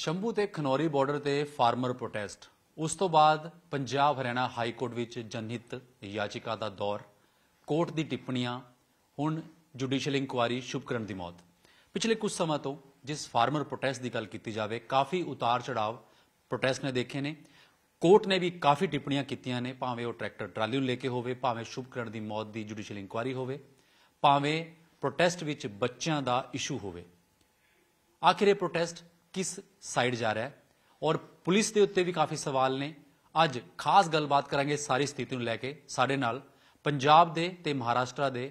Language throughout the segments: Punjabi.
ਸ਼ੰਭੂ ਤੇ ਖਨੌਰੀ ਬਾਰਡਰ ਤੇ ਫਾਰਮਰ ਪ੍ਰੋਟੈਸਟ ਉਸ ਤੋਂ ਬਾਅਦ ਪੰਜਾਬ ਹਰਿਆਣਾ ਹਾਈ ਕੋਰਟ ਵਿੱਚ ਜਨਹਿਤ ਯਾਚਿਕਾ ਦਾ ਦੌਰ ਕੋਰਟ ਦੀ ਟਿੱਪਣੀਆਂ ਹੁਣ ਜੁਡੀਸ਼ੀਅਲ ਇਨਕੁਆਰੀ ਸ਼ੁਭਕਰਨ ਦੀ ਮੌਤ ਪਿਛਲੇ ਕੁਝ ਸਮਾਂ ਤੋਂ ਜਿਸ ਫਾਰਮਰ ਪ੍ਰੋਟੈਸਟ ਦੀ ਗੱਲ ਕੀਤੀ ਜਾਵੇ ਕਾਫੀ ਉਤਾਰ ਚੜਾਵ ਪ੍ਰੋਟੈਸਟ ਨੇ ਦੇਖੇ ਨੇ ਕੋਰਟ ਨੇ ਵੀ ਕਾਫੀ ਟਿੱਪਣੀਆਂ ਕੀਤੀਆਂ ਨੇ ਭਾਵੇਂ ਉਹ ਟਰੈਕਟਰ ਟਰਾਲੀ ਨੂੰ ਲੈ ਕੇ ਹੋਵੇ ਭਾਵੇਂ ਸ਼ੁਭਕਰਨ ਦੀ ਮੌਤ ਦੀ ਜੁਡੀਸ਼ੀਅਲ ਇਨਕੁਆਰੀ ਹੋਵੇ ਭਾਵੇਂ ਪ੍ਰੋਟੈਸਟ ਵਿੱਚ ਬੱਚਿਆਂ ਦਾ ਇਸ਼ੂ ਹੋਵੇ ਆਖਰੇ ਪ੍ਰੋਟੈਸਟ ਕਿਸ ਸਾਈਡ ਜਾ ਰਿਹਾ ਹੈ ਔਰ ਪੁਲਿਸ ਦੇ ਉੱਤੇ ਵੀ ਕਾਫੀ ਸਵਾਲ ਨੇ ਅੱਜ ਖਾਸ ਗੱਲਬਾਤ ਕਰਾਂਗੇ ਸਾਰੀ ਸਥਿਤੀ ਨੂੰ ਲੈ ਕੇ ਸਾਡੇ ਨਾਲ ਪੰਜਾਬ ਦੇ ਤੇ ਮਹਾਰਾਸ਼ਟਰ ਦੇ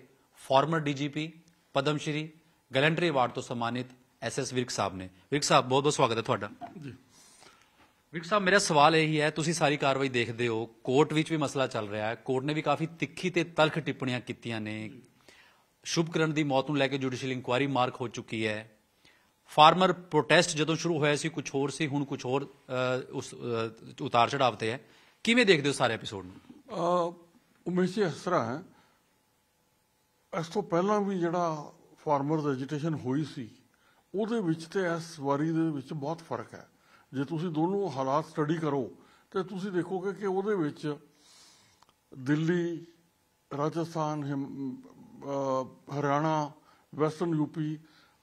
former DGP Padma Shri gallantry award ਤੋਂ ਸਨਮਾਨਿਤ ਐਸਐਸ ਵਿਰਕ ਸਾਹਿਬ ਨੇ ਵਿਰਕ ਸਾਹਿਬ ਬਹੁਤ ਬਹੁਤ ਸਵਾਗਤ ਹੈ ਤੁਹਾਡਾ ਜੀ ਵਿਰਕ ਸਾਹਿਬ ਮੇਰਾ ਸਵਾਲ ਇਹ ਹੀ ਹੈ ਤੁਸੀਂ ਸਾਰੀ ਕਾਰਵਾਈ ਦੇਖਦੇ ਹੋ ਕੋਰਟ ਵਿੱਚ ਵੀ ਮਸਲਾ ਚੱਲ ਰਿਹਾ ਹੈ ਕੋਰਟ ਨੇ ਵੀ ਕਾਫੀ ਤਿੱਖੀ ਤੇ ਤਲਖ ਟਿੱਪਣੀਆਂ ਕੀਤੀਆਂ ਨੇ ਸ਼ੁਭਕਰਨ ਦੀ ਮੌਤ ਨੂੰ ਲੈ ਕੇ ਜੁਡੀਸ਼ੀਅਲ ਇਨਕੁਆਇਰੀ ਮਾਰਕ ਹੋ ਚੁੱਕੀ ਹੈ ਫਾਰਮਰ ਪ੍ਰੋਟੈਸਟ ਜਦੋਂ ਸ਼ੁਰੂ ਹੋਇਆ ਸੀ ਕੁਝ ਹੋਰ ਸੀ ਹੁਣ ਕੁਝ ਹੋਰ ਉਸ ਉਤਾਰ ਚੜਾਵ ਤੇ ਹੈ ਕਿਵੇਂ ਦੇਖਦੇ ਹੋ ਸਾਰੇ ਐਪੀਸੋਡ ਨੂੰ ਅ ਸੀ ਅਸਰਾ ਹੈ ਇਸ ਤੋਂ ਪਹਿਲਾਂ ਵੀ ਜਿਹੜਾ ਫਾਰਮਰ ਦਾ ਹੋਈ ਸੀ ਉਹਦੇ ਵਿੱਚ ਤੇ ਇਸ ਵਾਰੀ ਦੇ ਵਿੱਚ ਬਹੁਤ ਫਰਕ ਹੈ ਜੇ ਤੁਸੀਂ ਦੋਨੋਂ ਹਾਲਾਤ ਸਟੱਡੀ ਕਰੋ ਤੇ ਤੁਸੀਂ ਦੇਖੋਗੇ ਕਿ ਉਹਦੇ ਵਿੱਚ ਦਿੱਲੀ ਰਾਜਸਥਾਨ ਹਰਿਆਣਾ ਵੈਸਟਰਨ ਯੂਪੀ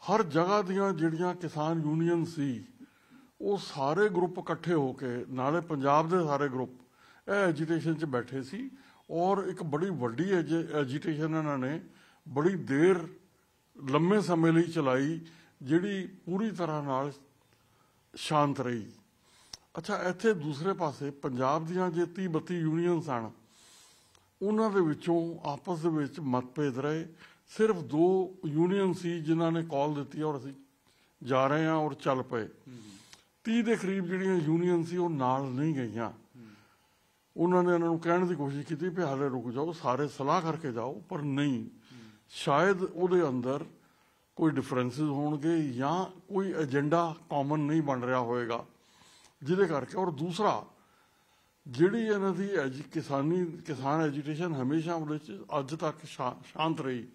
ਹਰ ਜਗ੍ਹਾ ਦੀਆਂ ਜਿਹੜੀਆਂ ਕਿਸਾਨ ਯੂਨੀਅਨ ਸੀ ਉਹ ਸਾਰੇ ਗਰੁੱਪ ਇਕੱਠੇ ਹੋ ਕੇ ਨਾਲੇ ਪੰਜਾਬ ਦੇ ਸਾਰੇ ਗਰੁੱਪ ਇਹ ਐਜੀਟੇਸ਼ਨ 'ਚ ਬੈਠੇ ਸੀ ਔਰ ਇੱਕ ਬੜੀ ਵੱਡੀ ਐਜੀਟੇਸ਼ਨ ਇਹਨਾਂ ਨੇ ਬੜੀ ਦੇਰ ਲੰਮੇ ਸਮੇਂ ਲਈ ਚਲਾਈ ਜਿਹੜੀ ਪੂਰੀ ਤਰ੍ਹਾਂ ਨਾਲ ਸ਼ਾਂਤ ਰਹੀ ਅੱਛਾ ਇੱਥੇ ਦੂਸਰੇ ਪਾਸੇ ਪੰਜਾਬ ਦੀਆਂ ਜੇ 30 32 ਯੂਨੀਅਨ ਸਨ ਉਹਨਾਂ ਦੇ ਵਿੱਚੋਂ ਆਪਸ ਦੇ ਵਿੱਚ ਮਤਭੇਦ ਰਹੇ ਸਿਰਫ ਦੋ ਯੂਨੀਅਨ ਸੀ ਜਿਨ੍ਹਾਂ ਨੇ ਕਾਲ ਦਿੱਤੀ ਔਰ ਅਸੀਂ ਜਾ ਰਹੇ ਹਾਂ ਔਰ ਚੱਲ ਪਏ 30 ਦੇ ਕਰੀਬ ਜਿਹੜੀਆਂ ਯੂਨੀਅਨ ਸੀ ਉਹ ਨਾਲ ਨਹੀਂ ਗਈਆਂ ਉਹਨਾਂ ਨੇ ਉਹਨਾਂ ਨੂੰ ਕਹਿਣ ਦੀ ਕੋਸ਼ਿਸ਼ ਕੀਤੀ ਕਿ ਹਾਲੇ ਰੁਕ ਜਾਓ ਸਾਰੇ ਸਲਾਹ ਕਰਕੇ ਜਾਓ ਪਰ ਨਹੀਂ ਸ਼ਾਇਦ ਉਹਦੇ ਅੰਦਰ ਕੋਈ ਡਿਫਰੈਂਸਸ ਹੋਣਗੇ ਜਾਂ ਕੋਈ ਏਜੰਡਾ ਕਾਮਨ ਨਹੀਂ ਬਣ ਰਿਹਾ ਹੋਵੇਗਾ ਜਿਹਦੇ ਕਰਕੇ ਔਰ ਦੂਸਰਾ ਜਿਹੜੀ ਇਹਨਾਂ ਦੀ ਕਿਸਾਨੀ ਕਿਸਾਨ ਐਜੀਟੇਸ਼ਨ ਹਮੇਸ਼ਾ ਉਹਦੇ ਵਿੱਚ ਅੱਜ ਤੱਕ ਸ਼ਾਂਤ ਰਹੀ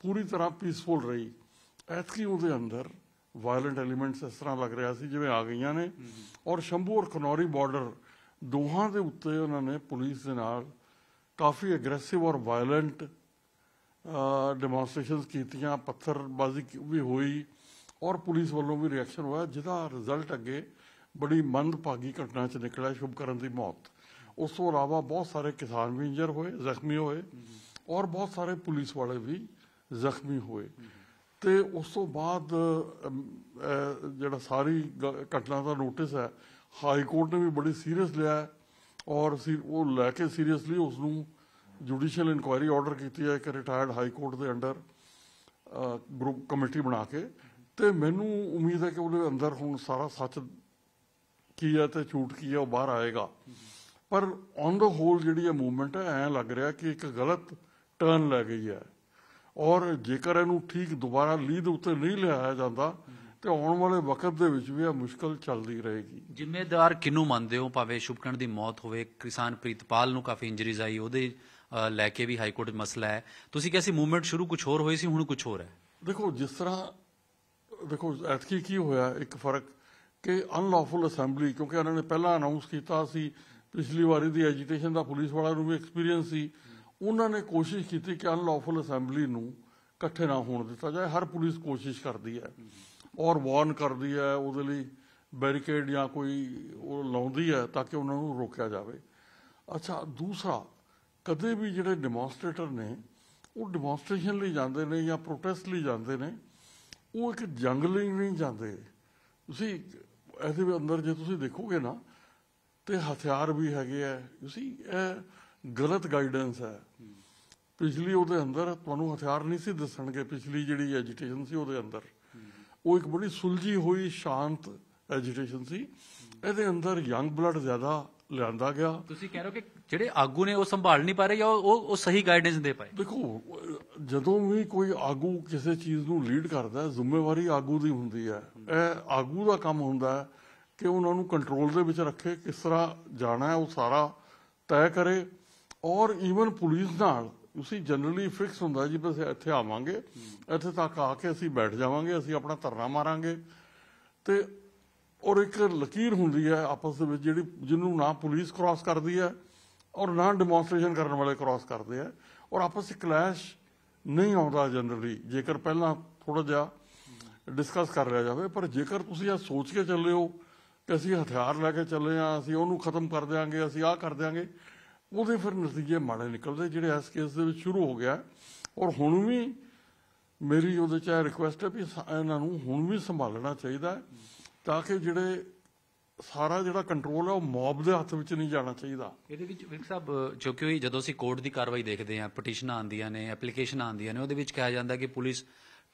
ਪੂਰੀ ਤਰ੍ਹਾਂ ਪੀਸਫੁਲ ਰਹੀ ਐਤਕੀ ਉਹਦੇ ਅੰਦਰ ਵਾਇਲੈਂਟ ਐਲੀਮੈਂਟਸ ਇਸ ਤਰ੍ਹਾਂ ਲੱਗ ਰਿਹਾ ਸੀ ਜਿਵੇਂ ਆ ਗਈਆਂ ਨੇ ਔਰ ਸ਼ੰਭੂ ਔਰ ਖਨੌਰੀ ਬਾਰਡਰ ਦੋਹਾਂ ਦੇ ਉੱਤੇ ਉਹਨਾਂ ਨੇ ਪੁਲਿਸ ਦੇ ਨਾਲ ਕਾਫੀ ਐਗਰੈਸਿਵ ਔਰ ਵਾਇਲੈਂਟ ਡੈਮੋਨਸਟ੍ਰੇਸ਼ਨਸ ਕੀਤੀਆਂ ਪੱਥਰਬਾਜ਼ੀ ਵੀ ਹੋਈ ਔਰ ਪੁਲਿਸ ਵੱਲੋਂ ਵੀ ਰਿਐਕਸ਼ਨ ਹੋਇਆ ਜਿਹਦਾ ਰਿਜ਼ਲਟ ਅੱਗੇ ਬੜੀ ਮੰਦਭਾਗੀ ਘਟਨਾ ਚ ਨਿਕਲਿਆ ਸ਼ੁਭਕਰਨ ਦੀ ਮੌਤ ਉਸ ਤੋਂ ਇਲਾਵਾ ਬਹੁਤ ਸਾਰੇ ਕਿਸਾਨ ਵੀ ਇੰਜਰ ਹੋਏ ਜ਼ਖਮੀ ਹੋਏ ਔਰ ਬਹੁਤ ਸਾਰੇ ਪੁਲਿਸ ਵਾਲੇ ਵੀ ਜ਼ਖਮੀ ਹੋਏ ਤੇ ਉਸ ਤੋਂ ਬਾਅਦ ਜਿਹੜਾ ਸਾਰੀ ਘਟਨਾ ਦਾ ਨੋਟਿਸ ਹੈ ਹਾਈ ਕੋਰਟ ਨੇ ਵੀ ਬੜੀ ਸੀਰੀਅਸ ਲਿਆ ਔਰ ਉਹ ਲੈ ਕੇ ਸੀਰੀਅਸਲੀ ਉਸ ਨੂੰ ਜੁਡੀਸ਼ੀਅਲ ਇਨਕੁਆਇਰੀ ਆਰਡਰ ਕੀਤੀ ਹੈ ਇੱਕ ਰਿਟਾਇਰਡ ਹਾਈ ਕੋਰਟ ਦੇ ਅੰਡਰ ਗਰੁੱਪ ਕਮੇਟੀ ਬਣਾ ਕੇ ਤੇ ਮੈਨੂੰ ਉਮੀਦ ਹੈ ਕਿ ਉਹਦੇ ਅੰਦਰ ਹੁਣ ਸਾਰਾ ਸੱਚ ਕੀ ਹੈ ਤੇ ਝੂਠ ਕੀ ਹੈ ਉਹ ਬਾਹਰ ਆਏਗਾ ਪਰ ਔਨ ਦਾ ਹੋਲ ਜਿਹੜੀ ਇਹ ਮੂਵਮੈਂਟ ਹੈ ਐ ਲੱਗ ਰਿਹਾ ਕਿ ਇੱਕ ਗਲਤ ਟਰਨ ਲੱਗ ਗਈ ਹੈ ਔਰ ਜੇਕਰ ਇਹਨੂੰ ਠੀਕ ਦੁਬਾਰਾ ਲੀਡ ਉੱਤੇ ਨਹੀਂ ਲਿਆਇਆ ਜਾਂਦਾ ਤੇ ਆਉਣ ਵਾਲੇ ਵਕਤ ਦੇ ਵਿੱਚ ਵੀ ਇਹ ਮੁਸ਼ਕਲ ਚੱਲਦੀ ਰਹੇਗੀ ਜ਼ਿੰਮੇਦਾਰ ਕਿਨੂੰ ਮੰਨਦੇ ਹੋ ਭਾਵੇਂ ਸ਼ੁਭਕਰਨ ਦੀ ਮੌਤ ਹੋਵੇ ਕਿਸਾਨ ਪ੍ਰੀਤਪਾਲ ਨੂੰ ਕਾਫੀ ਇੰਜਰੀਜ਼ ਆਈ ਉਹਦੇ ਲੈ ਕੇ ਵੀ ਹਾਈ ਕੋਰਟ ਮਸਲਾ ਹੈ ਤੁਸੀਂ ਕਿਹਾ ਸੀ ਮੂਵਮੈਂਟ ਸ਼ੁਰੂ ਕੁਝ ਹੋਰ ਹੋਈ ਸੀ ਹੁਣ ਕੁਝ ਹੋਰ ਹੈ ਦੇਖੋ ਜਿਸ ਤਰ੍ਹਾਂ ਦੇਖੋ ਐਤਕੀ ਕੀ ਹੋਇਆ ਇੱਕ ਫਰਕ ਕਿ ਅਨਲੌਫੁਲ ਅਸੈਂਬਲੀ ਕਿਉਂਕਿ ਉਹਨਾਂ ਨੇ ਪਹਿਲਾਂ ਅਨਾਉਂਸ ਕੀਤਾ ਸੀ ਪਿਛਲੀ ਵਾਰੀ ਦੀ ਐਜੀਟੇਸ਼ਨ ਦਾ ਪੁਲਿਸ ਵਾਲਿਆਂ ਨੂੰ ਵੀ ਐਕਸਪੀਰੀਅੰਸ ਸੀ ਉਹਨਾਂ ਨੇ ਕੋਸ਼ਿਸ਼ ਕੀਤੀ ਕਿ ਅਨਲੌਫਲ ਅਸੈਂਬਲੀ ਨੂੰ ਇਕੱਠੇ ਨਾ ਹੋਣ ਦਿੱਤਾ ਜਾਏ ਹਰ ਪੁਲਿਸ ਕੋਸ਼ਿਸ਼ ਕਰਦੀ ਹੈ ਔਰ ਵਾਰਨ ਕਰਦੀ ਹੈ ਉਹਦੇ ਲਈ ਬੈਰੀਕੇਡ ਜਾਂ ਕੋਈ ਉਹ ਲਾਉਂਦੀ ਹੈ ਤਾਂ ਕਿ ਉਹਨਾਂ ਨੂੰ ਰੋਕਿਆ ਜਾਵੇ ਅੱਛਾ ਦੂਸਰਾ ਕਦੇ ਵੀ ਜਿਹੜੇ ਡੈਮੋਨਸਟ੍ਰੇਟਰ ਨੇ ਉਹ ਡੈਮੋਨਸਟ੍ਰੇਸ਼ਨ ਲਈ ਜਾਂਦੇ ਨੇ ਜਾਂ ਪ੍ਰੋਟੈਸਟ ਲਈ ਜਾਂਦੇ ਨੇ ਉਹ ਇੱਕ ਜੰਗ ਲਈ ਨਹੀਂ ਜਾਂਦੇ ਤੁਸੀਂ ਇਹਦੇ ਅੰਦਰ ਜੇ ਤੁਸੀਂ ਦੇਖੋਗੇ ਨਾ ਤੇ ਹਥਿਆਰ ਵੀ ਹੈਗੇ ਆ ਤੁਸੀਂ ਇਹ ਗਲਤ ਗਾਈਡੈਂਸ ਹੈ ਪਿਛਲੀ ਉਹਦੇ ਅੰਦਰ ਤੁਹਾਨੂੰ ਹਥਿਆਰ ਨਹੀਂ ਸੀ ਦੱਸਣਗੇ ਪਿਛਲੀ ਜਿਹੜੀ ਐਜੀਟੇਸ਼ਨ ਸੀ ਉਹਦੇ ਅੰਦਰ ਉਹ ਇੱਕ ਬੜੀ ਸੁਲਝੀ ਹੋਈ ਸ਼ਾਂਤ ਐਜੀਟੇਸ਼ਨ ਸੀ ਇਹਦੇ ਅੰਦਰ ਯੰਗ ਬਲੱਡ ਜ਼ਿਆਦਾ ਲਿਆਂਦਾ ਗਿਆ ਤੁਸੀਂ ਕਹਿ ਰਹੇ ਹੋ ਕਿ ਜਿਹੜੇ ਆਗੂ ਨੇ ਉਹ ਸੰਭਾਲ ਨਹੀਂ ਪਾ ਰਹੇ ਜਾਂ ਉਹ ਉਹ ਸਹੀ ਗਾਈਡੈਂਸ ਦੇ ਪਾਏ ਦੇਖੋ ਜਦੋਂ ਵੀ ਕੋਈ ਆਗੂ ਕਿਸੇ ਚੀਜ਼ ਨੂੰ ਲੀਡ ਕਰਦਾ ਹੈ ਜ਼ਿੰਮੇਵਾਰੀ ਆਗੂ ਦੀ ਹੁੰਦੀ ਹੈ ਇਹ ਆਗੂ ਦਾ ਕੰਮ ਹੁੰਦਾ ਹੈ ਕਿ ਉਹਨਾਂ ਨੂੰ ਕੰਟਰੋਲ ਦੇ ਵਿੱਚ ਰੱਖੇ ਕਿਸ ਤਰ੍ਹਾਂ ਜਾਣਾ ਹੈ ਉਹ ਸਾਰਾ ਤੈਅ ਕਰੇ ਔਰ ਇਵਨ ਪੁਲਿਸ ਨਾਲ ਤੁਸੀਂ ਜਨਰਲੀ ਫਿਕਸ ਹੁੰਦਾ ਜੀ ਬਸ ਇੱਥੇ ਆਵਾਂਗੇ ਇੱਥੇ ਤੱਕ ਆ ਕੇ ਅਸੀਂ ਬੈਠ ਜਾਵਾਂਗੇ ਅਸੀਂ ਆਪਣਾ ਧਰਨਾ ਮਾਰਾਂਗੇ ਤੇ ਔਰ ਇੱਕ ਲਕੀਰ ਹੁੰਦੀ ਹੈ ਆਪਸ ਦੇ ਵਿੱਚ ਜਿਹੜੀ ਜਿਹਨੂੰ ਨਾ ਪੁਲਿਸ ਕ੍ਰਾਸ ਕਰਦੀ ਹੈ ਔਰ ਨਾ ਡੈਮੋਨਸਟ੍ਰੇਸ਼ਨ ਕਰਨ ਵਾਲੇ ਕ੍ਰਾਸ ਕਰਦੇ ਆ ਔਰ ਆਪਸ ਵਿੱਚ ਕਲੈਸ਼ ਨਹੀਂ ਆਉਂਦਾ ਜਨਰਲੀ ਜੇਕਰ ਪਹਿਲਾਂ ਥੋੜਾ ਜਿਹਾ ਡਿਸਕਸ ਕਰ ਲਿਆ ਜਾਵੇ ਪਰ ਜੇਕਰ ਤੁਸੀਂ ਇਹ ਸੋਚ ਕੇ ਚੱਲੇ ਹੋ ਕਿ ਅਸੀਂ ਹਥਿਆਰ ਲੈ ਕੇ ਚੱਲੇ ਆ ਅਸੀਂ ਉਹਨੂੰ ਖਤਮ ਕਰ ਦੇਾਂਗੇ ਅਸੀਂ ਆਹ ਕਰ ਦੇਾਂਗੇ ਉਹਦੇ ਫਿਰ ਨਤੀਜੇ ਮਾੜੇ ਨਿਕਲਦੇ ਜਿਹੜੇ ਇਸ ਕੇਸ ਦੇ ਵਿੱਚ ਸ਼ੁਰੂ ਹੋ ਗਿਆ ਔਰ ਹੁਣ ਵੀ ਮੇਰੀ ਉਹਦੇ ਚ ਰਿਕੁਐਸਟ ਹੈ ਵੀ ਇਹਨਾਂ ਨੂੰ ਹੁਣ ਵੀ ਸੰਭਾਲਣਾ ਚਾਹੀਦਾ ਤਾਂ ਕਿ ਜਿਹੜੇ ਸਾਰਾ ਜਿਹੜਾ ਕੰਟਰੋਲ ਹੈ ਉਹ ਮੌਬ ਦੇ ਹੱਥ ਵਿੱਚ ਨਹੀਂ ਜਾਣਾ ਚਾਹੀਦਾ ਇਹਦੇ ਵਿੱਚ ਵਿਕ ਸਾਹਿਬ ਜੋ ਕਿ ਜਦੋਂ ਅਸੀਂ ਕੋਰਟ ਦੀ ਕਾਰਵਾਈ ਦੇਖਦੇ ਹਾਂ ਪਟੀਸ਼ਨਾਂ ਆਂਦੀਆਂ ਨੇ ਐਪਲੀਕੇਸ਼ਨਾਂ ਆਂਦੀਆਂ ਨੇ ਉਹਦੇ ਵਿੱਚ ਕਿਹਾ ਜਾਂਦਾ ਕਿ ਪੁਲਿਸ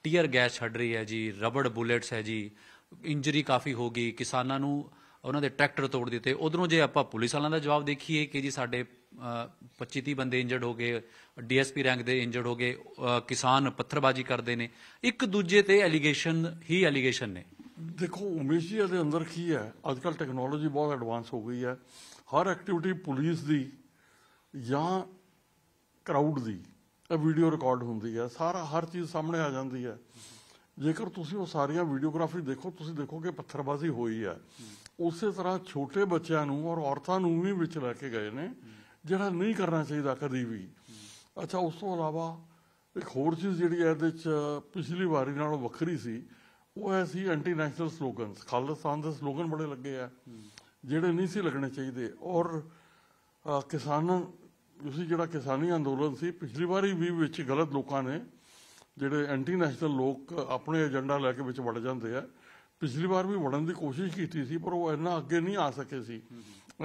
ਟੀਅਰ ਗੈਸ ਛੱਡ ਰਹੀ ਹੈ ਜੀ ਰਬੜ ਬੁਲੇਟਸ ਹੈ ਜੀ ਇੰਜਰੀ ਕਾਫੀ ਹੋ ਗਈ ਕਿਸਾਨਾਂ ਨੂੰ ਉਹਨਾਂ ਦੇ ਟਰੈਕਟਰ ਤੋੜ ਦਿੱਤੇ ਉਧਰੋਂ ਜੇ ਆਪਾਂ ਪੁਲਿਸ ਵਾਲਿਆਂ ਦਾ ਜਵਾਬ ਦੇਖੀਏ ਕਿ ਜੀ ਸਾਡੇ 25-30 ਬੰਦੇ ਇੰਜਰਡ ਹੋ ਗਏ ਡੀਐਸਪੀ ਰੈਂਕ ਦੇ ਇੰਜਰਡ ਹੋ ਗਏ ਕਿਸਾਨ ਪੱਥਰਬਾਜ਼ੀ ਕਰਦੇ ਨੇ ਇੱਕ ਦੂਜੇ ਤੇ ਐਲੀਗੇਸ਼ਨ ਹੀ ਐਲੀਗੇਸ਼ਨ ਨੇ ਦੇਖੋ ਉਮੇਸ਼ ਜੀ ਦੇ ਅੰਦਰ ਕੀ ਹੈ ਅੱਜ ਕੱਲ ਟੈਕਨੋਲੋਜੀ ਬਹੁਤ ਐਡਵਾਂਸ ਹੋ ਗਈ ਹੈ ਹਰ ਐਕਟੀਵਿਟੀ ਪੁਲਿਸ ਦੀ ਜਾਂ ਕਰਾਊਡ ਦੀ ਇਹ ਵੀਡੀਓ ਰਿਕਾਰਡ ਹੁੰਦੀ ਹੈ ਸਾਰਾ ਹਰ ਚੀਜ਼ ਸਾਹਮਣੇ ਆ ਜਾਂਦੀ ਹੈ ਜੇਕਰ ਤੁਸੀਂ ਉਹ ਸਾਰੀਆਂ ਵੀਡੀਓਗ੍ਰਾਫੀ ਦੇਖੋ ਤੁਸੀਂ ਦੇਖੋਗੇ ਪੱਥਰਬਾਜ਼ੀ ਹੋਈ ਹੈ ਉਸੇ ਤਰ੍ਹਾਂ ਛੋਟੇ ਬੱਚਿਆਂ ਨੂੰ ਔਰ ਔਰਤਾਂ ਨੂੰ ਵੀ ਵਿੱਚ ਲੈ ਕੇ ਗਏ ਨੇ ਜਿਹੜਾ ਨਹੀਂ ਕਰਨਾ ਚਾਹੀਦਾ ਕਦੀ ਵੀ ਅੱਛਾ ਉਸ ਤੋਂ ਇਲਾਵਾ ਇੱਕ ਹੋਰ ਚੀਜ਼ ਜਿਹੜੀ ਹੈ ਇਹਦੇ ਵਿੱਚ ਪਿਛਲੀ ਵਾਰੀ ਨਾਲੋਂ ਵੱਖਰੀ ਸੀ ਉਹ ਐ ਸੀ ਐਂਟੀ ਨੈਸ਼ਨਲ ਸਲੋਗਨਸ ਖਾਲਸਾਨ ਦੇ ਸਲੋਗਨ ਬੜੇ ਲੱਗੇ ਆ ਜਿਹੜੇ ਨਹੀਂ ਸੀ ਲੱਗਣੇ ਚਾਹੀਦੇ ਔਰ ਕਿਸਾਨਾਂ ਤੁਸੀਂ ਜਿਹੜਾ ਕਿਸਾਨੀ ਅੰਦੋਲਨ ਸੀ ਪਿਛਲੀ ਵਾਰੀ ਵੀ ਵਿੱਚ ਗਲਤ ਲੋਕਾਂ ਨੇ ਜਿਹੜੇ ਐਂਟੀ ਨੈਸ਼ਨਲ ਲੋਕ ਆਪਣੇ ਏਜੰਡਾ ਲੈ ਕੇ ਵਿੱਚ ਵੜ ਜਾਂਦੇ ਆ ਪਿਛਲੀ ਵਾਰ ਵੀ ਵੜਨ ਦੀ ਕੋਸ਼ਿਸ਼ ਕੀਤੀ ਸੀ ਪਰ ਉਹ ਇੰਨਾ ਅੱਗੇ ਨਹੀਂ ਆ ਸਕੇ ਸੀ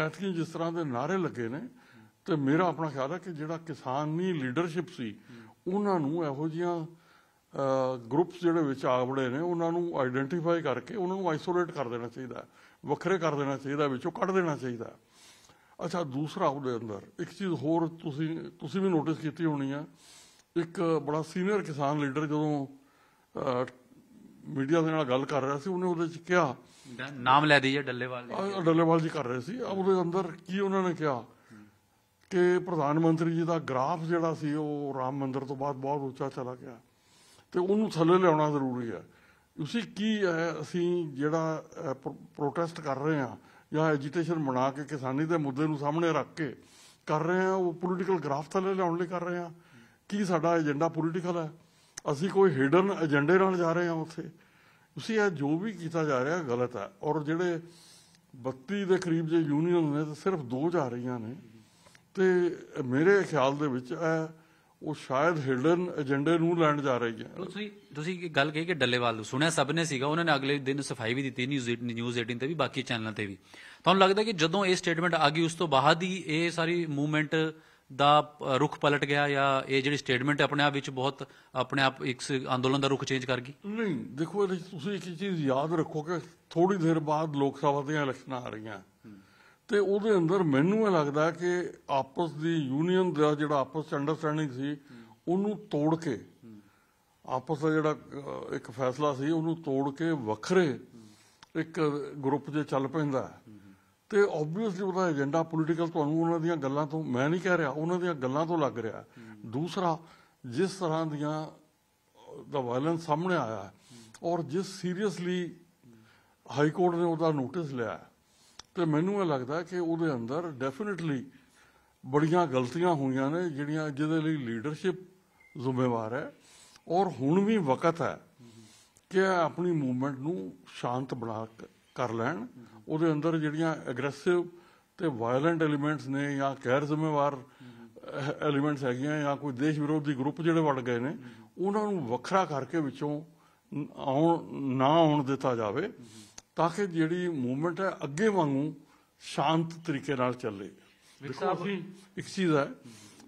ਐਤਕੀ ਜਿਸ ਤਰ੍ਹਾਂ ਦੇ ਨਾਰੇ ਲੱਗੇ ਨੇ ਤੇ ਮੇਰਾ ਆਪਣਾ ਖਿਆਲ ਹੈ ਕਿ ਜਿਹੜਾ ਕਿਸਾਨੀ ਲੀਡਰਸ਼ਿਪ ਸੀ ਉਹਨਾਂ ਨੂੰ ਇਹੋ ਜਿਹਾਂ ਗਰੁੱਪਸ ਜਿਹੜੇ ਵਿੱਚ ਆਵੜੇ ਨੇ ਉਹਨਾਂ ਨੂੰ ਆਈਡੈਂਟੀਫਾਈ ਕਰਕੇ ਉਹਨਾਂ ਨੂੰ ਆਈਸੋਲੇਟ ਕਰ ਦੇਣਾ ਚਾਹੀਦਾ ਵੱਖਰੇ ਕਰ ਦੇਣਾ ਚਾਹੀਦਾ ਵਿੱਚੋਂ ਕੱਢ ਦੇਣਾ ਚਾਹੀਦਾ ਅੱਛਾ ਦੂਸਰਾ ਉਹਦੇ ਅੰਦਰ ਇੱਕ ਚੀਜ਼ ਹੋਰ ਤੁਸੀਂ ਤੁਸੀਂ ਵੀ ਨੋਟਿਸ ਕੀਤੀ ਹੋਣੀ ਆ ਇੱਕ ਬੜਾ ਸੀਨੀਅਰ ਕਿਸਾਨ ਲੀਡਰ ਜਦੋਂ ਮੀਡੀਆ ਦੇ ਨਾਲ ਗੱਲ ਕਰ ਰਿਹਾ ਸੀ ਉਹਨੇ ਉਹਦੇ ਚ ਕਿਹਾ ਨਾਮ ਲੈ ਦਈਏ ਡੱਲੇਵਾਲ ਜੀ ਡੱਲੇਵਾਲ ਜੀ ਕਰ ਰਹੇ ਸੀ ਉਹਦੇ ਅੰਦਰ ਕੀ ਉਹਨਾਂ ਨੇ ਕਿਹਾ ਕਿ ਪ੍ਰਧਾਨ ਮੰਤਰੀ ਜੀ ਦਾ ਗ੍ਰਾਫ ਜਿਹੜਾ ਸੀ ਉਹ ਰਾਮ ਮੰਦਿਰ ਤੋਂ ਬਾਅਦ ਬਹੁਤ ਉੱਚਾ ਚਲਾ ਗਿਆ ਤੇ ਉਹਨੂੰ ਥੱਲੇ ਲਿਆਉਣਾ ਜ਼ਰੂਰੀ ਹੈ ਤੁਸੀਂ ਕੀ ਅਸੀਂ ਜਿਹੜਾ ਪ੍ਰੋਟੈਸਟ ਕਰ ਰਹੇ ਆ ਜਾਂ ਐਜੀਟੇਸ਼ਨ ਬਣਾ ਕੇ ਕਿਸਾਨੀ ਦੇ ਮੁੱਦੇ ਨੂੰ ਸਾਹਮਣੇ ਰੱਖ ਕੇ ਕਰ ਰਹੇ ਆ ਉਹ ਪੋਲੀਟੀਕਲ ਗ੍ਰਾਫ ਥੱਲੇ ਲਿਆਉਣ ਲਈ ਕਰ ਰਹੇ ਆ ਕੀ ਸਾਡਾ ਏਜੰਡਾ ਪੋਲੀਟੀਕਲ ਹੈ ਅਸੀਂ ਕੋਈ ਹਿਡਨ ਏਜੰਡੇ ਨਾਲ ਜਾ ਰਹੇ ਹਾਂ ਉੱਥੇ ਤੁਸੀਂ ਇਹ ਜੋ ਵੀ ਕੀਤਾ ਜਾ ਰਿਹਾ ਗਲਤ ਹੈ ਔਰ ਜਿਹੜੇ 32 ਦੇ ਕਰੀਬ ਜੇ ਯੂਨੀਅਨ ਨੇ ਤਾਂ ਸਿਰਫ ਦੋ ਜਾ ਰਹੀਆਂ ਨੇ ਤੇ ਮੇਰੇ ਖਿਆਲ ਦੇ ਵਿੱਚ ਇਹ ਉਹ ਸ਼ਾਇਦ ਹਿਡਨ ਏਜੰਡੇ ਨੂੰ ਲੈਣ ਜਾ ਰਹੀ ਹੈ ਤੁਸੀਂ ਤੁਸੀਂ ਇਹ ਗੱਲ ਕਹੀ ਕਿ ਡੱਲੇਵਾਲ ਨੂੰ ਸੁਣਿਆ ਸਭ ਨੇ ਸੀਗਾ ਉਹਨਾਂ ਨੇ ਅਗਲੇ ਦਿਨ ਸਫਾਈ ਵੀ ਦਿੱਤੀ ਨਿਊਜ਼ ਨਿਊਜ਼ 18 ਤੇ ਵੀ ਬਾਕੀ ਚੈਨਲਾਂ ਤੇ ਵੀ ਤੁਹਾਨੂੰ ਲੱਗਦਾ ਕਿ ਜਦੋਂ ਇਹ ਸਟੇਟਮੈਂਟ ਆ ਗਈ ਉਸ ਤੋਂ ਬਾਅਦ ਹੀ ਇਹ ਸਾਰੀ ਮੂਵਮੈਂਟ ਦਾ ਰੁਖ ਪਲਟ ਗਿਆ ਜਾਂ ਇਹ ਜਿਹੜੀ ਸਟੇਟਮੈਂਟ ਆਪਣੇ ਆਪ ਵਿੱਚ ਬਹੁਤ ਆਪਣੇ ਆਪ ਇੱਕ ਅੰਦੋਲਨ ਦਾ ਰੁਖ ਚੇਂਜ ਕਰ ਗਈ ਨਹੀਂ ਦੇਖੋ ਤੁਸੀਂ ਇੱਕ ਚੀਜ਼ ਯਾਦ ਰੱਖੋ ਕਿ ਥੋੜੀ ਦੇਰ ਬਾਅਦ ਲੋਕ ਸਭਾ ਦੀਆਂ ਇਲੈਕਸ਼ਨਾਂ ਆ ਰਹੀਆਂ ਤੇ ਉਹਦੇ ਅੰਦਰ ਮੈਨੂੰ ਇਹ ਲੱਗਦਾ ਕਿ ਆਪਸ ਦੀ ਯੂਨੀਅਨ ਦਾ ਜਿਹੜਾ ਆਪਸ ਚ ਅੰਡਰਸਟੈਂਡਿੰਗ ਸੀ ਉਹਨੂੰ ਤੋੜ ਕੇ ਆਪਸ ਦਾ ਜਿਹੜਾ ਇੱਕ ਫੈਸਲਾ ਸੀ ਉਹਨੂੰ ਤੋੜ ਕੇ ਵੱਖਰੇ ਇੱਕ ਗਰੁੱਪ ਦੇ ਚੱਲ ਪੈਂਦਾ ਹੈ ਤੇ ਆਬਵੀਅਸਲੀ ਉਹਦਾ ਏਜੰਡਾ ਪੋਲੀਟੀਕਲ ਤੁਹਾਨੂੰ ਉਹਨਾਂ ਦੀਆਂ ਗੱਲਾਂ ਤੋਂ ਮੈਂ ਨਹੀਂ ਕਹਿ ਰਿਹਾ ਉਹਨਾਂ ਦੀਆਂ ਗੱਲਾਂ ਤੋਂ ਲੱਗ ਰਿਹਾ ਦੂਸਰਾ ਜਿਸ ਤਰ੍ਹਾਂ ਦੀਆਂ ਦਾ ਵਾਇਲੈਂਸ ਸਾਹਮਣੇ ਆਇਆ ਹੈ ਔਰ ਜਿਸ ਸੀਰੀਅਸਲੀ ਹਾਈ ਕੋਰਟ ਨੇ ਉਹਦਾ ਨੋਟਿਸ ਲਿਆ ਤੇ ਮੈਨੂੰ ਇਹ ਲੱਗਦਾ ਕਿ ਉਹਦੇ ਅੰਦਰ ਡੈਫੀਨਿਟਲੀ ਬੜੀਆਂ ਗਲਤੀਆਂ ਹੋਈਆਂ ਨੇ ਜਿਹੜੀਆਂ ਜਿਹਦੇ ਲਈ ਲੀਡਰਸ਼ਿਪ ਜ਼ਿੰਮੇਵਾਰ ਹੈ ਔਰ ਹੁਣ ਵੀ ਵਕਤ ਹੈ ਕਿ ਆਪਣੀ ਮੂਵਮੈਂਟ ਨੂੰ ਸ਼ਾਂਤ ਬਣਾ ਕੇ ਕਰ ਲੈਣ ਉਹਦੇ ਅੰਦਰ ਜਿਹੜੀਆਂ ਐਗਰੈਸਿਵ ਤੇ ਵਾਇਲੈਂਟ ਐਲੀਮੈਂਟਸ ਨੇ ਜਾਂ ਗੈਰ ਜ਼ਿੰਮੇਵਾਰ ਐਲੀਮੈਂਟਸ ਹੈਗੀਆਂ ਜਾਂ ਕੋਈ ਦੇਸ਼ ਵਿਰੋਧੀ ਗਰੁੱਪ ਜਿਹੜੇ ਵੜ ਗਏ ਨੇ ਉਹਨਾਂ ਨੂੰ ਵੱਖਰਾ ਕਰਕੇ ਵਿੱਚੋਂ ਆਉਣ ਨਾ ਆਉਣ ਦਿੱਤਾ ਜਾਵੇ ਤਾਂ ਕਿ ਜਿਹੜੀ ਮੂਵਮੈਂਟ ਹੈ ਅੱਗੇ ਵਾਂਗੂ ਸ਼ਾਂਤ ਤਰੀਕੇ ਨਾਲ ਚੱਲੇ ਦੇਖੋ ਅਸੀਂ ਇੱਕ ਚੀਜ਼ ਹੈ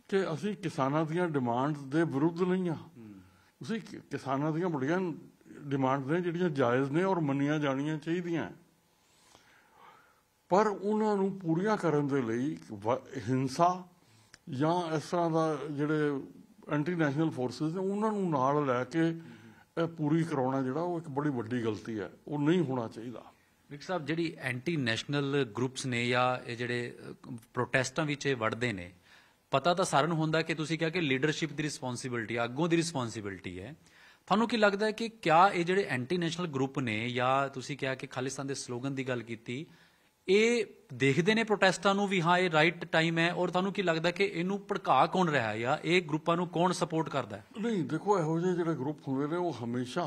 ਕਿ ਅਸੀਂ ਕਿਸਾਨਾਂ ਦੀਆਂ ਡਿਮਾਂਡਸ ਦੇ ਵਿਰੁੱਧ ਨਹੀਂ ਆ ਤੁਸੀਂ ਕਿਸਾਨਾਂ ਦੀਆਂ ਬੜੀਆਂ ਡਿਮਾਂਡਸ ਨੇ ਜਿਹੜੀਆਂ ਜਾਇਜ਼ ਨੇ ਔਰ ਮੰਨੀਆਂ ਜਾਣੀਆਂ ਚਾਹੀਦੀਆਂ ਪਰ ਉਹਨਾਂ ਨੂੰ ਪੂਰੀਆਂ ਕਰਨ ਦੇ ਲਈ ਹਿੰਸਾ ਜਾਂ ਇਸ ਤਰ੍ਹਾਂ ਦਾ ਜਿਹੜੇ ਐਂਟੀ ਨੈਸ਼ਨਲ ਫੋਰਸਸ ਨੇ ਉਹਨਾਂ ਨੂੰ ਨਾਲ ਲੈ ਕੇ ਪੂਰੀ ਕਰਾਉਣਾ ਜਿਹੜਾ ਉਹ ਇੱਕ ਬੜੀ ਵੱਡੀ ਗਲਤੀ ਹੈ ਉਹ ਨਹੀਂ ਹੋਣਾ ਚਾਹੀਦਾ ਵਿਕ ਸਾਹਿਬ ਜਿਹੜੀ ਐਂਟੀ ਨੈਸ਼ਨਲ ਗਰੁੱਪਸ ਨੇ ਜਾਂ ਇਹ ਜਿਹੜੇ ਪ੍ਰੋਟੈਸਟਾਂ ਵਿੱਚ ਇਹ ਵੜਦੇ ਨੇ ਪਤਾ ਤਾਂ ਸਾਰਨ ਨੂੰ ਹੁੰਦਾ ਕਿ ਤੁਸੀਂ ਕਿਹਾ ਕਿ ਲੀਡਰਸ਼ਿਪ ਦੀ ਰਿਸਪੌਂਸਿਬਿਲਟੀ ਹੈ ਅੱਗੋਂ ਦੀ ਰਿਸਪੌਂਸਿਬਿਲਟੀ ਹੈ ਤੁਹਾਨੂੰ ਕੀ ਲੱਗਦਾ ਹੈ ਕਿ ਕਿਆ ਇਹ ਜਿਹੜੇ ਐਂਟੀ ਨੈਸ਼ਨਲ ਗਰੁੱਪ ਨੇ ਜਾਂ ਤੁਸੀਂ ਕਿਹਾ ਕਿ ਖਾਲਿਸਤਾਨ ਦੇ ਸਲੋਗਨ ਦੀ ਗੱਲ ਕੀਤੀ ਇਹ ਦੇਖਦੇ ਨੇ ਪ੍ਰੋਟੈਸਟਾਂ ਨੂੰ ਵੀ ਹਾਂ ਇਹ ਰਾਈਟ ਟਾਈਮ ਹੈ ਔਰ ਤੁਹਾਨੂੰ ਕੀ ਲੱਗਦਾ ਕਿ ਇਹਨੂੰ ਭੜਕਾ ਕੌਣ ਰਿਹਾ ਹੈ ਜਾਂ ਇਹ ਗਰੁੱਪਾਂ ਨੂੰ ਕੌਣ ਸਪੋਰਟ ਕਰਦਾ ਹੈ ਨਹੀਂ ਦੇਖੋ ਇਹੋ ਜਿਹੇ ਜਿਹੜੇ ਗਰੁੱਪ ਹੁੰਦੇ ਨੇ ਉਹ ਹਮੇਸ਼ਾ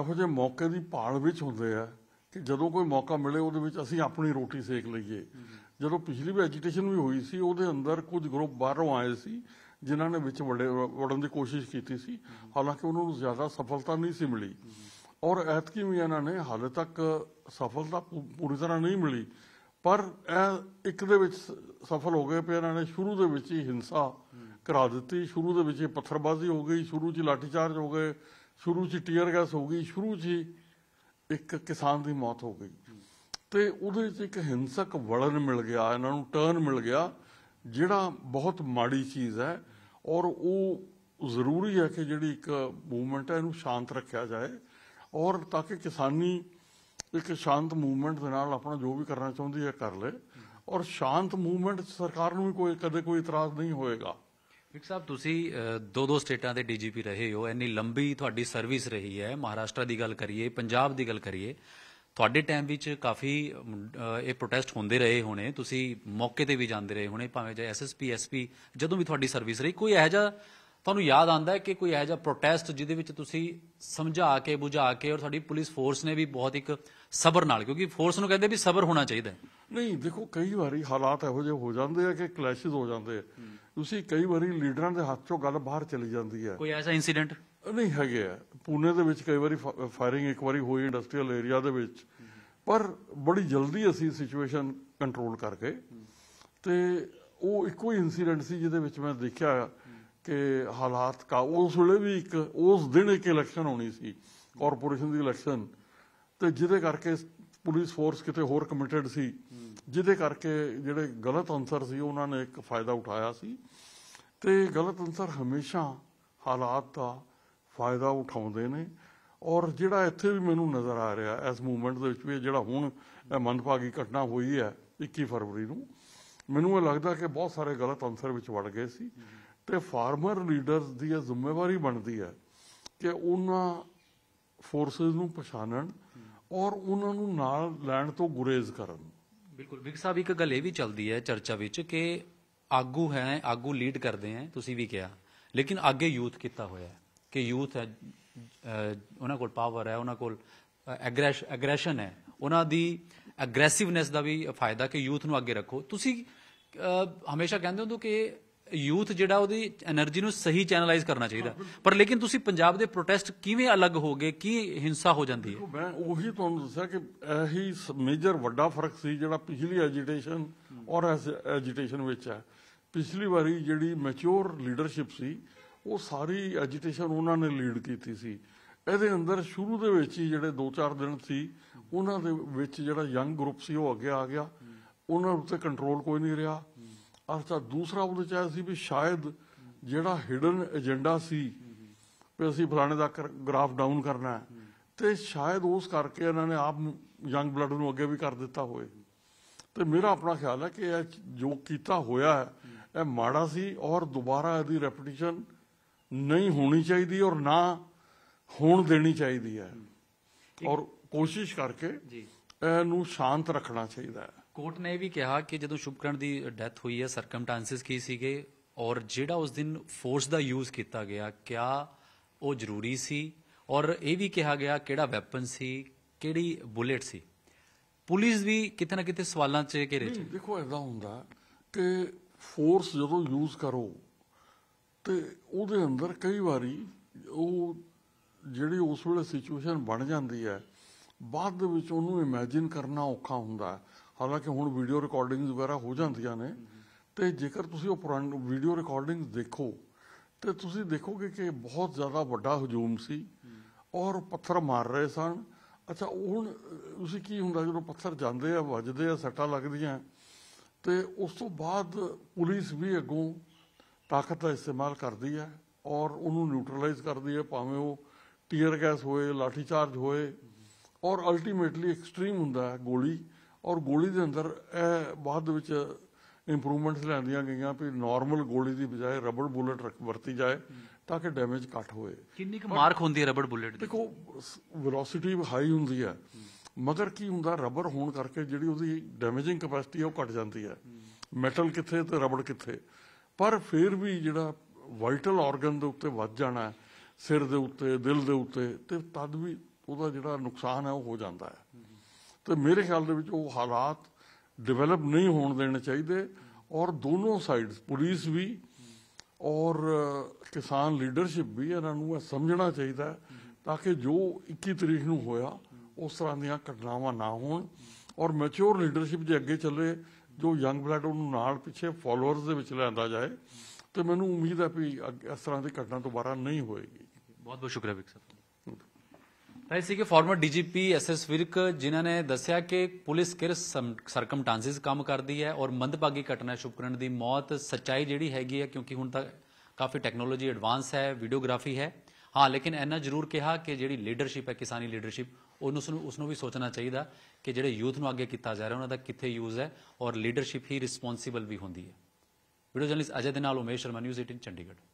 ਇਹੋ ਜਿਹੇ ਮੌਕੇ ਦੀ ਭਾਲ ਵਿੱਚ ਹੁੰਦੇ ਆ ਕਿ ਜਦੋਂ ਕੋਈ ਮੌਕਾ ਮਿਲੇ ਉਹਦੇ ਵਿੱਚ ਅਸੀਂ ਆਪਣੀ ਰੋਟੀ ਸੇਕ ਲਈਏ ਜਦੋਂ ਪਿਛਲੀ ਵਾਰ ਐਜੀਟੇਸ਼ਨ ਵੀ ਹੋਈ ਸੀ ਉਹਦੇ ਅੰਦਰ ਕੁਝ ਗਰੁੱਪ ਬਾਹਰੋਂ ਆਏ ਸੀ ਜਿਨ੍ਹਾਂ ਨੇ ਵਿੱਚ ਵੜਨ ਦੀ ਕੋਸ਼ਿਸ਼ ਕੀਤੀ ਸੀ ਹਾਲਾਂਕਿ ਉਹਨਾਂ ਨੂੰ ਜ਼ਿਆਦਾ ਸਫਲਤਾ ਨਹੀਂ ਸੀ ਮਿਲੀ ਔਰ ਐਤਕੀ ਵੀ ਇਹਨਾਂ ਨੇ ਹਾਲੇ ਤੱਕ ਸਫਲਤਾ ਪੂਰੀ ਤਰ੍ਹਾਂ ਨਹੀਂ ਮਿਲੀ ਪਰ ਇਹ ਇੱਕ ਦੇ ਵਿੱਚ ਸਫਲ ਹੋ ਗਏ ਪਿਆ ਇਹਨਾਂ ਨੇ ਸ਼ੁਰੂ ਦੇ ਵਿੱਚ ਹੀ ਹਿੰਸਾ ਕਰਾ ਦਿੱਤੀ ਸ਼ੁਰੂ ਦੇ ਵਿੱਚ ਹੀ ਪੱਥਰਬਾਜ਼ੀ ਹੋ ਗਈ ਸ਼ੁਰੂ 'ਚ ਲਾਠੀਚਾਰਜ ਹੋ ਗਏ ਸ਼ੁਰੂ 'ਚ ਟੀਅਰ ਗੈਸ ਹੋ ਗਈ ਸ਼ੁਰੂ 'ਚ ਹੀ ਇੱਕ ਕਿਸਾਨ ਦੀ ਮੌਤ ਹੋ ਗਈ ਤੇ ਉਹਦੇ ਵਿੱਚ ਇੱਕ ਹਿੰਸਕ ਵਲਨ ਮਿਲ ਗਿਆ ਇਹਨਾਂ ਨੂੰ ਟਰਨ ਮਿਲ ਗਿਆ ਜਿਹੜਾ ਬਹੁਤ ਮਾੜੀ ਚੀਜ਼ ਹੈ ਔਰ ਉਹ ਜ਼ਰੂਰੀ ਹੈ ਕਿ ਜਿਹੜੀ ਇੱਕ ਮੂਵਮੈਂਟ ਹੈ ਇਹਨੂੰ ਸ਼ਾਂਤ ਰੱਖਿਆ ਜਾਏ ਔਰ ਤਾਂ ਕਿ ਕਿਸਾਨੀ ਇੱਕ ਸ਼ਾਂਤ ਮੂਵਮੈਂਟ ਦੇ ਨਾਲ ਆਪਣਾ ਜੋ ਵੀ ਕਰਨਾ ਚਾਹੁੰਦੀ ਹੈ ਕਰ ਲੇ ਔਰ ਸ਼ਾਂਤ ਮੂਵਮੈਂਟ ਸਰਕਾਰ ਨੂੰ ਵੀ ਕੋਈ ਕਦੇ ਕੋਈ ਇਤਰਾਜ਼ ਨਹੀਂ ਹੋਏਗਾ ਵਿਕ ਸਾਹਿਬ ਤੁਸੀਂ ਦੋ ਦੋ ਸਟੇਟਾਂ ਦੇ ਡੀਜੀਪੀ ਰਹੇ ਹੋ ਇੰਨੀ ਲੰਬੀ ਤੁਹਾਡੀ ਸਰਵਿਸ ਰਹੀ ਹੈ ਮਹਾਰਾਸ਼ਟਰ ਦੀ ਗੱਲ ਕਰੀਏ ਪੰਜਾਬ ਦੀ ਗੱਲ ਕਰੀਏ ਤੁਹਾਡੇ ਟਾਈਮ ਵਿੱਚ ਕਾਫੀ ਇਹ ਪ੍ਰੋਟੈਸਟ ਹੁੰਦੇ ਰਹੇ ਹੋਣੇ ਤੁਸੀਂ ਮੌਕੇ ਤੇ ਵੀ ਜਾਂਦੇ ਰਹੇ ਹੋਣੇ ਭਾਵੇਂ ਜੇ ਐਸਐਸਪੀ ਐਸਪੀ ਜਦੋਂ ਵੀ ਤੁਹਾਡੀ ਸਰਵਿਸ ਰਹੀ ਕੋਈ ਇਹੋ ਜਿਹਾ ਤੁਹਾਨੂੰ ਯਾਦ ਆਂਦਾ ਹੈ ਕਿ ਕੋਈ ਇਹੋ ਜਿਹਾ ਪ੍ਰੋਟੈਸਟ ਜਿਹਦੇ ਵਿੱਚ ਤੁਸੀਂ ਸਮਝਾ ਕੇ ਬੁਝਾ ਕੇ ਔਰ ਸਾਡੀ ਪੁਲਿਸ ਫੋਰਸ ਨੇ ਵੀ ਬਹੁਤ ਇੱਕ ਸਬਰ ਨਾਲ ਕਿਉਂਕਿ ਫੋਰਸ ਨੂੰ ਕਹਿੰਦੇ ਵੀ ਸਬਰ ਹੋਣਾ ਚਾਹੀਦਾ ਹੈ ਨਹੀਂ ਦੇਖੋ ਕਈ ਵਾਰੀ ਹਾਲਾਤ ਇਹੋ ਜਿਹੇ ਹੋ ਜਾਂਦੇ ਆ ਕਿ ਕਲੈਸ਼ਸ ਹੋ ਜਾਂਦੇ ਆ ਤੁਸੀਂ ਕਈ ਵਾਰੀ ਲੀਡਰਾਂ ਦੇ ਹੱਥ ਚੋਂ ਗੱਲ ਬਾਹਰ ਚਲੀ ਜਾਂਦੀ ਹੈ ਕੋਈ ਐਸਾ ਇਨਸੀਡੈਂਟ ਨਹੀਂ ਹੈਗਾ ਪੂਨੇ ਦੇ ਵਿੱਚ ਕਈ ਵਾਰੀ ਫਾਇਰਿੰਗ ਇੱਕ ਵਾਰੀ ਹੋਈ ਇੰਡਸਟਰੀਅਲ ਏਰੀਆ ਦੇ ਵਿੱਚ ਪਰ ਬੜੀ ਜਲਦੀ ਅਸੀਂ ਸਿਚੁਏਸ਼ਨ ਕੰਟਰੋਲ ਕਰਕੇ ਤੇ ਉਹ ਇੱਕੋ ਹੀ ਇਨਸੀਡੈਂਟ ਸੀ ਜਿਹਦੇ ਵਿੱਚ ਮੈਂ ਦੇਖਿਆ ਕਿ ਹਾਲਾਤ ਕਾ ਉਸ ਵੇਲੇ ਵੀ ਇੱਕ ਉਸ ਦਿਨ ਇੱਕ ਇਲੈਕਸ਼ਨ ਹੋਣੀ ਸੀ ਕਾਰਪੋਰੇਸ਼ਨ ਦੀ ਇਲੈਕਸ਼ਨ ਤੇ ਜਿਹਦੇ ਕਰਕੇ ਪੁਲਿਸ ਫੋਰਸ ਕਿਤੇ ਹੋਰ ਕਮਿਟਡ ਸੀ ਜਿਹਦੇ ਕਰਕੇ ਜਿਹੜੇ ਗਲਤ ਅਨਸਰ ਸੀ ਉਹਨਾਂ ਨੇ ਇੱਕ ਫਾਇਦਾ ਉਠਾਇਆ ਸੀ ਤੇ ਗਲਤ ਅਨਸਰ ਹਮੇਸ਼ਾ ਹਾਲਾਤ ਦਾ ਫਾਇਦਾ ਉਠਾਉਂਦੇ ਨੇ ਔਰ ਜਿਹੜਾ ਇੱਥੇ ਵੀ ਮੈਨੂੰ ਨਜ਼ਰ ਆ ਰਿਹਾ ਐਸ ਮੂਵਮੈਂਟ ਦੇ ਵਿੱਚ ਵੀ ਜਿਹੜਾ ਹੁਣ ਮਨਪਾਗੀ ਘਟਨਾ ਹੋਈ ਹੈ 21 ਫਰਵਰੀ ਨੂੰ ਮੈਨੂੰ ਇਹ ਲੱਗਦਾ ਕਿ ਬਹੁਤ ਸਾਰੇ ਗਲਤ ਅਨਸਰ ਵਿੱਚ ਵੜ ਗਏ ਸੀ ਤੇ ਫਾਰਮਰ ਲੀਡਰਸ ਦੀ ਇਹ ਜ਼ਿੰਮੇਵਾਰੀ ਬਣਦੀ ਹੈ ਕਿ ਉਹਨਾਂ ਫੋਰਸਸ ਨੂੰ ਪਛਾਣਨ ਔਰ ਉਹਨਾਂ ਨੂੰ ਨਾਲ ਲੈਣ ਤੋਂ ਗੁਰੇਜ਼ ਕਰਨ ਬਿਲਕੁਲ ਵਿਕ ਸਾਹਿਬ ਇੱਕ ਗੱਲ ਇਹ ਵੀ ਚੱਲਦੀ ਹੈ ਚਰਚਾ ਵਿੱਚ ਕਿ ਆਗੂ ਹੈ ਆਗੂ ਲੀਡ ਕਰਦੇ ਹੈ ਤੁਸੀਂ ਵੀ ਕਿਹਾ ਲੇਕਿਨ ਅੱਗੇ ਯੂਥ ਕੀਤਾ ਹੋਇਆ ਹੈ ਕਿ ਯੂਥ ਹੈ ਉਹਨਾਂ ਕੋਲ ਪਾਵਰ ਹੈ ਉਹਨਾਂ ਕੋਲ ਐਗਰੈਸ਼ਨ ਹੈ ਉਹਨਾਂ ਦੀ ਐਗਰੈਸਿਵਨੈਸ ਦਾ ਵੀ ਫਾਇਦਾ ਕਿ ਯੂਥ ਨੂੰ ਅੱਗੇ ਰੱਖੋ ਤੁਸੀਂ ਹਮੇਸ਼ਾ ਕਹਿੰਦੇ ਹੋ ਕਿ ਯੂਥ ਜਿਹੜਾ ਉਹਦੀ એનર્ਜੀ ਨੂੰ ਸਹੀ ਚੈਨਲਾਈਜ਼ ਕਰਨਾ ਚਾਹੀਦਾ ਪਰ ਲੇਕਿਨ ਤੁਸੀਂ ਪੰਜਾਬ ਦੇ ਪ੍ਰੋਟੈਸਟ ਕਿਵੇਂ ਅਲੱਗ ਹੋ ਗਏ ਕੀ ਹਿੰਸਾ ਹੋ ਜਾਂਦੀ ਹੈ ਮੈਂ ਉਹੀ ਤੁਹਾਨੂੰ ਦੱਸਿਆ ਕਿ ਇਹੀ ਮੇਜਰ ਵੱਡਾ ਫਰਕ ਸੀ ਜਿਹੜਾ ਪਿਛਲੀ ਐਜੀਟੇਸ਼ਨ ਔਰ ਐਜੀਟੇਸ਼ਨ ਵਿੱਚ ਹੈ ਪਿਛਲੀ ਵਾਰੀ ਜਿਹੜੀ ਮੈਚੁਰ ਲੀਡਰਸ਼ਿਪ ਸੀ ਉਹ ਸਾਰੀ ਐਜੀਟੇਸ਼ਨ ਉਹਨਾਂ ਨੇ ਲੀਡ ਕੀਤੀ ਸੀ ਇਹਦੇ ਅੰਦਰ ਸ਼ੁਰੂ ਦੇ ਵਿੱਚ ਹੀ ਜਿਹੜੇ 2-4 ਦਿਨ ਸੀ ਉਹਨਾਂ ਦੇ ਵਿੱਚ ਜਿਹੜਾ ਯੰਗ ਗਰੁੱਪ ਸੀ ਉਹ ਅੱਗੇ ਆ ਗਿਆ ਉਹਨਾਂ ਉੱਤੇ ਕੰਟਰੋਲ ਕੋਈ ਨਹੀਂ ਰਿਹਾ ਅਰਥਾ ਦੂਸਰਾ ਉਹਦੇ ਚਾਹ ਸੀ ਵੀ ਸ਼ਾਇਦ ਜਿਹੜਾ ਹਿਡਨ ਏਜੰਡਾ ਸੀ ਵੀ ਅਸੀਂ ਫਲਾਣੇ ਦਾ ਗ੍ਰਾਫ ਡਾਊਨ ਕਰਨਾ ਹੈ ਤੇ ਸ਼ਾਇਦ ਉਸ ਕਰਕੇ ਇਹਨਾਂ ਨੇ ਆਪ ਯੰਗ ਬਲੱਡ ਨੂੰ ਅੱਗੇ ਵੀ ਕਰ ਦਿੱਤਾ ਹੋਵੇ ਤੇ ਮੇਰਾ ਆਪਣਾ ਖਿਆਲ ਹੈ ਕਿ ਇਹ ਜੋ ਕੀਤਾ ਹੋਇਆ ਹੈ ਇਹ ਮਾੜਾ ਸੀ ਔਰ ਦੁਬਾਰਾ ਇਹਦੀ ਰੈਪੀਟੀਸ਼ਨ ਨਹੀਂ ਹੋਣੀ ਚਾਹੀਦੀ ਔਰ ਨਾ ਹੋਣ ਦੇਣੀ ਚਾਹੀਦੀ ਹੈ ਔਰ ਕੋਸ਼ਿਸ਼ ਕਰਕੇ ਜੀ ਇਹਨੂੰ ਸ਼ਾਂਤ ਰੱਖਣਾ ਚਾਹੀਦਾ ਹੈ ਕੋਰਟ ਨੇ ਇਹ ਵੀ ਕਿਹਾ ਕਿ ਜਦੋਂ ਸ਼ੁਭਕਰਨ ਦੀ ਡੈਥ ਹੋਈ ਹੈ ਸਰਕਮਸਟੈਂਸਸ ਕੀ ਸੀਗੇ ਔਰ ਜਿਹੜਾ ਉਸ ਦਿਨ ਫੋਰਸ ਦਾ ਯੂਜ਼ ਕੀਤਾ ਗਿਆ ਕਿਆ ਉਹ ਜ਼ਰੂਰੀ ਸੀ ਔਰ ਇਹ ਵੀ ਕਿਹਾ ਗਿਆ ਕਿਹੜਾ ਵੈਪਨ ਸੀ ਕਿਹੜੀ ਬੁਲੇਟ ਸੀ ਪੁਲਿਸ ਵੀ ਕਿਤੇ ਨਾ ਕਿਤੇ ਸਵਾਲਾਂ 'ਚ ਘਿਰੇ ਚ ਦੇਖੋ ਐਦਾਂ ਹੁੰਦਾ ਕਿ ਫੋਰਸ ਜਦੋਂ ਯੂਜ਼ ਕਰੋ ਤੇ ਉਹਦੇ ਅੰਦਰ ਕਈ ਵਾਰੀ ਉਹ ਜਿਹੜੀ ਉਸ ਵੇਲੇ ਸਿਚੁਏਸ਼ਨ ਬਣ ਜਾਂਦੀ ਹੈ ਬਾਅਦ ਵਿੱਚ ਉਹਨੂੰ ਇਮੇਜਿਨ ਕਰਨਾ ਔਖਾ ਹੁੰਦਾ ਹੈ ਹਾਲਾਂਕਿ ਹੁਣ ਵੀਡੀਓ ਰਿਕਾਰਡਿੰਗਸ ਵਗੈਰਾ ਹੋ ਜਾਂਦੀਆਂ ਨੇ ਤੇ ਜੇਕਰ ਤੁਸੀਂ ਉਹ ਪੁਰਾਣ ਵੀਡੀਓ ਰਿਕਾਰਡਿੰਗਸ ਦੇਖੋ ਤੇ ਤੁਸੀਂ ਦੇਖੋਗੇ ਕਿ ਬਹੁਤ ਜ਼ਿਆਦਾ ਵੱਡਾ ਹਜੂਮ ਸੀ ਔਰ ਪੱਥਰ ਮਾਰ ਰਹੇ ਸਨ ਅੱਛਾ ਹੁਣ ਤੁਸੀਂ ਕੀ ਹੁੰਦਾ ਜਦੋਂ ਪੱਥਰ ਜਾਂਦੇ ਆ ਵੱਜਦੇ ਆ ਸੱਟਾਂ ਲੱਗਦੀਆਂ ਤੇ ਉਸ ਤੋਂ ਬਾਅਦ ਪੁਲਿਸ ਵੀ ਅੱਗੋਂ ਤਾਕਤ ਦਾ ਇਸਤੇਮਾਲ ਕਰਦੀ ਹੈ ਔਰ ਉਹਨੂੰ ਨਿਊਟਰਲਾਈਜ਼ ਕਰਦੀ ਹੈ ਭਾਵੇਂ ਉਹ ਟੀਅਰ ਗੈਸ ਹੋਏ ਲਾਠੀ ਚਾਰਜ ਹੋਏ ਔਰ ਅਲਟੀਮੇਟਲੀ ਐਕਸਟ੍ਰੀਮ ਹੁੰਦਾ ਹੈ ਗੋਲੀ ਔਰ ਗੋਲੀ ਦੇ ਅੰਦਰ ਇਹ ਬਾਅਦ ਵਿੱਚ ਇੰਪਰੂਵਮੈਂਟਸ ਲੈਂਦੀਆਂ ਗਈਆਂ ਵੀ ਨਾਰਮਲ ਗੋਲੀ ਦੀ ਬਜਾਏ ਰਬੜ ਬੁਲਟ ਵਰਤੀ ਜਾਏ ਤਾਂ ਕਿ ਡੈਮੇਜ ਘੱਟ ਹੋਏ ਕਿੰਨੀ ਕੁ ਮਾਰਕ ਹੁੰਦੀ ਹੈ ਰਬੜ ਬੁਲਟ ਦੀ ਦੇਖੋ ਵੈਲੋਸਿਟੀ ਹਾਈ ਹੁੰਦੀ ਹੈ ਮਗਰ ਕੀ ਹੁੰਦਾ ਰਬੜ ਹੋਣ ਕਰਕੇ ਜਿਹੜੀ ਉਹਦੀ ਡੈਮੇਜਿੰਗ ਕਪੈਸਿਟੀ ਹੈ ਉਹ ਘਟ ਜਾਂਦੀ ਹੈ ਮੈਟਲ ਕਿੱਥੇ ਤੇ ਰਬੜ ਕਿੱਥੇ ਪਰ ਫਿਰ ਵੀ ਜਿਹੜਾ ਵਾਈਟਲ ਆਰਗਨ ਦੇ ਉੱਤੇ ਵੱਜ ਜਾਣਾ ਸਿਰ ਦੇ ਉੱਤੇ ਦਿਲ ਦੇ ਉੱਤੇ ਤੇ ਤਦ ਵੀ ਉਹਦਾ ਜਿਹੜਾ ਨੁਕਸਾਨ ਹੈ ਉਹ ਹੋ ਜਾਂਦਾ ਹੈ ਤੇ ਮੇਰੇ ਖਿਆਲ ਦੇ ਵਿੱਚ ਉਹ ਹਾਲਾਤ ਡਿਵੈਲਪ ਨਹੀਂ ਹੋਣ ਦੇਣੇ ਚਾਹੀਦੇ ਔਰ ਦੋਨੋਂ ਸਾਈਡਸ ਪੁਲਿਸ ਵੀ ਔਰ ਕਿਸਾਨ ਲੀਡਰਸ਼ਿਪ ਵੀ ਇਹਨਾਂ ਨੂੰ ਇਹ ਸਮਝਣਾ ਚਾਹੀਦਾ ਤਾਂ ਕਿ ਜੋ 21 ਤਰੀਕ ਨੂੰ ਹੋਇਆ ਉਸ ਤਰ੍ਹਾਂ ਦੀਆਂ ਘਟਨਾਵਾਂ ਨਾ ਹੋਣ ਔਰ ਮੈਚੁਰ ਲੀਡਰਸ਼ਿਪ ਜੇ ਅੱਗੇ ਚੱਲੇ ਜੋ ਯੰਗ ਬਲੱਡ ਉਹਨੂੰ ਨਾਲ ਪਿੱਛੇ ਫਾਲੋਅਰਸ ਦੇ ਵਿੱਚ ਲਿਆਂਦਾ ਜਾਏ ਤੇ ਮੈਨੂੰ ਉਮੀਦ ਹੈ ਵੀ ਇਸ ਤਰ੍ਹਾਂ ਦੀ ਘਟਨਾ ਦੁਬਾਰਾ ਨਹੀਂ ਹੋਏਗੀ ਬਹੁਤ ਬਹੁਤ ਸ਼ੁਕਰੀਆ ਵਿਕਸਰ ਤਾਂ ਇਸੇ ਕੇ ਫਾਰਮਰ ਡੀਜੀਪੀ ਐਸਐਸ ਵਿਰਕ ਜਿਨ੍ਹਾਂ ਨੇ ਦੱਸਿਆ ਕਿ ਪੁਲਿਸ ਕਿਰ ਸਰਕਮਟਾਂਸਿਸ ਕੰਮ ਕਰਦੀ ਹੈ ਔਰ ਮੰਦਭਾਗੀ ਘਟਨਾ ਸ਼ੁਭਕਰਨ ਦੀ ਮੌਤ ਸੱਚਾਈ ਜਿਹੜੀ ਹੈਗੀ ਹੈ ਕਿਉਂਕਿ ਹੁਣ ਤਾਂ ਕਾਫੀ ਟੈਕਨੋਲੋਜੀ ਐਡਵਾਂਸ ਹੈ ਵੀਡੀਓਗ੍ਰਾਫੀ ਹੈ ਹਾਂ ਲੇਕਿਨ ਇਹਨਾਂ ਜ਼ਰੂਰ ਕਿਹਾ ਕਿ ਜਿਹੜੀ ਲੀਡਰਸ਼ਿਪ ਹੈ ਕਿਸਾਨੀ ਲੀਡਰਸ਼ਿਪ ਉਹਨੂੰ ਉਸ ਨੂੰ ਵੀ ਸੋਚਣਾ ਚਾਹੀਦਾ ਕਿ ਜਿਹੜੇ ਯੂਥ ਨੂੰ ਅੱਗੇ ਕੀਤਾ ਜਾ ਰਿਹਾ ਉਹਨਾਂ ਦਾ ਕਿੱਥੇ ਯੂਜ਼ ਹੈ ਔਰ ਲੀਡਰਸ਼ਿਪ ਹੀ ਰਿਸਪੌਂਸਿਬਲ ਵੀ ਹੁੰਦੀ ਹੈ ਵੀਡੀਓ ਜਰਨਲਿਸਟ ਅਜੇ ਦੇ ਨਾਲ ਉਮੇਸ਼ ਸ਼ਰਮਾ ਨਿਊਜ਼ 18 ਚੰਡੀਗੜ੍ਹ